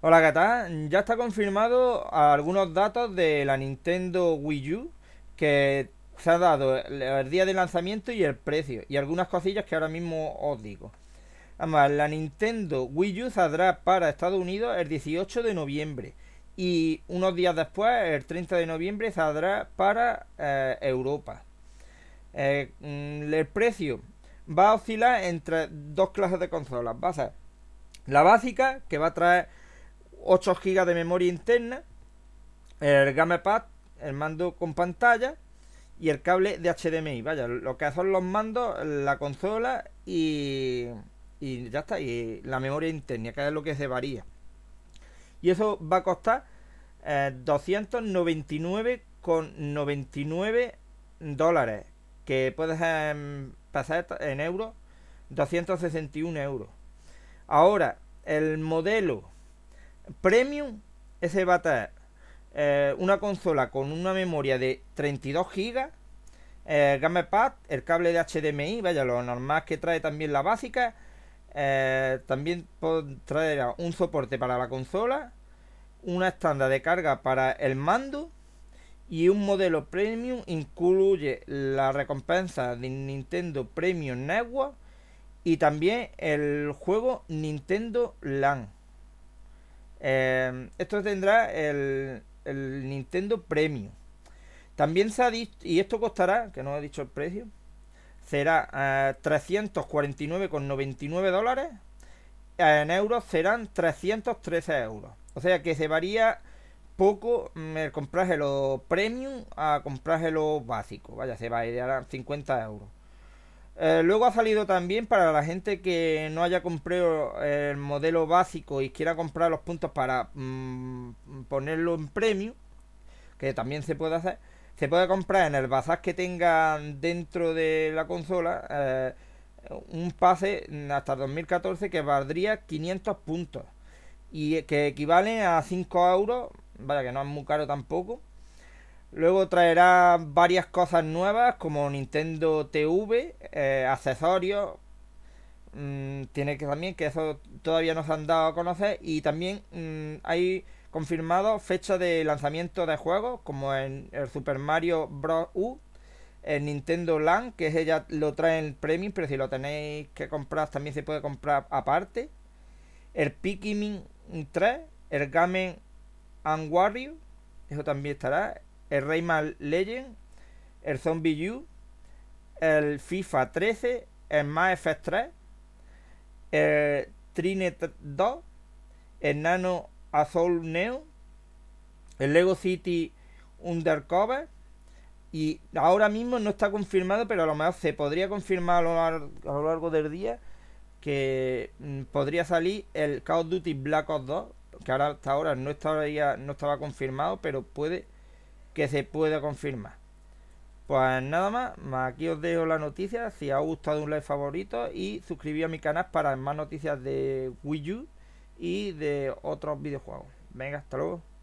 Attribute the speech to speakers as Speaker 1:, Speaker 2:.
Speaker 1: Hola tal, ya está confirmado algunos datos de la Nintendo Wii U que se ha dado el día de lanzamiento y el precio y algunas cosillas que ahora mismo os digo. Además, la Nintendo Wii U saldrá para Estados Unidos el 18 de noviembre y unos días después, el 30 de noviembre, saldrá para eh, Europa. Eh, mm, el precio va a oscilar entre dos clases de consolas. Va a ser la básica que va a traer 8 GB de memoria interna, el gamepad, el mando con pantalla y el cable de HDMI. Vaya, lo que son los mandos, la consola y, y ya está, y la memoria interna, que es lo que se varía. Y eso va a costar eh, 299,99 dólares, que puedes mm, pasar en euros, 261 euros. Ahora, el modelo Premium, ese va eh, una consola con una memoria de 32 GB, eh, gamepad, el cable de HDMI, vaya, lo normal que trae también la básica. Eh, también traerá un soporte para la consola, una estanda de carga para el mando y un modelo premium incluye la recompensa de Nintendo Premium Network y también el juego Nintendo Land. Em, esto tendrá el, Nintendo Premium. También se ha dicho, y esto costará, que no he dicho el precio, será 349,99 eh, dólares. En euros serán 313 euros. O sea que se varía poco mm, el comprárselo premium a comprárselo básico. Vaya, se va a a 50 euros. Eh, luego ha salido también para la gente que no haya comprado el modelo básico y quiera comprar los puntos para mm, ponerlo en premio, que también se puede hacer, se puede comprar en el bazar que tengan dentro de la consola eh, un pase hasta 2014 que valdría 500 puntos y que equivalen a 5 euros, vaya que no es muy caro tampoco Luego traerá varias cosas nuevas como Nintendo TV, eh, accesorios. Mm, tiene que también que eso todavía no se han dado a conocer. Y también mm, hay confirmado fecha de lanzamiento de juegos como en el Super Mario Bros. U. El Nintendo Land, que es ya lo trae el Premium, pero si lo tenéis que comprar también se puede comprar aparte. El Pikmin 3, el Game and Warrior, eso también estará el Rayman Legend, el Zombie U, el FIFA 13, el Mass Effect 3, el Trinet 2, el Nano Azul Neo, el Lego City Undercover. Y ahora mismo no está confirmado, pero a lo mejor se podría confirmar a lo largo, del día que mm, podría salir el Call of Duty Black Ops 2, que ahora hasta ahora no, ya, no estaba confirmado, pero puede que se pueda confirmar. Pues nada más, aquí os dejo la noticia. Si os ha gustado un like favorito y suscribíos a mi canal para más noticias de Wii U y de otros videojuegos. Venga, hasta luego.